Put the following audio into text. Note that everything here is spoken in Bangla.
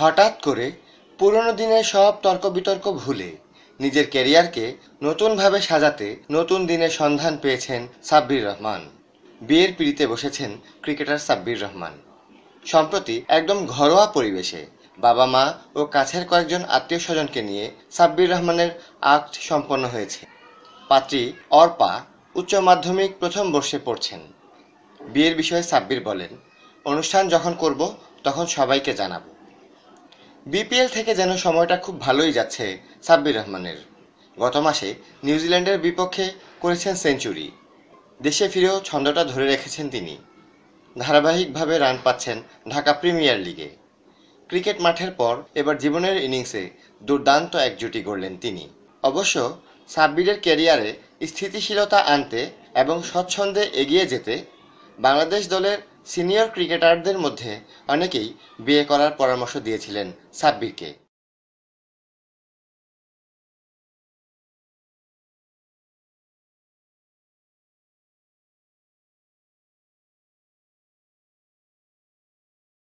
হঠাৎ করে পুরনো দিনের সব তর্ক বিতর্ক ভুলে নিজের ক্যারিয়ারকে নতুনভাবে সাজাতে নতুন দিনের সন্ধান পেয়েছেন সাব্বির রহমান বিয়ের পিড়িতে বসেছেন ক্রিকেটার সাব্বির রহমান সম্প্রতি একদম ঘরোয়া পরিবেশে বাবা মা ও কাছের কয়েকজন আত্মীয় স্বজনকে নিয়ে সাব্বির রহমানের আক্ট সম্পন্ন হয়েছে পাত্রী অর্পা উচ্চ মাধ্যমিক প্রথম বর্ষে পড়ছেন বিয়ের বিষয়ে সাব্বির বলেন অনুষ্ঠান যখন করব তখন সবাইকে জানাবো বিপিএল থেকে যেন সময়টা খুব ভালোই যাচ্ছে সাব্বির রহমানের গত মাসে নিউজিল্যান্ডের বিপক্ষে করেছেন সেঞ্চুরি দেশে ফিরেও ছন্দটা ধরে রেখেছেন তিনি ধারাবাহিকভাবে রান পাচ্ছেন ঢাকা প্রিমিয়ার লিগে ক্রিকেট মাঠের পর এবার জীবনের ইনিংসে দুর্দান্ত একজুটি গড়লেন তিনি অবশ্য সাব্বিরের ক্যারিয়ারে স্থিতিশীলতা আনতে এবং স্বচ্ছন্দে এগিয়ে যেতে বাংলাদেশ দলের সিনিয়র ক্রিকেটারদের মধ্যে অনেকেই বিয়ে করার পরামর্শ দিয়েছিলেন সাব্বিরকে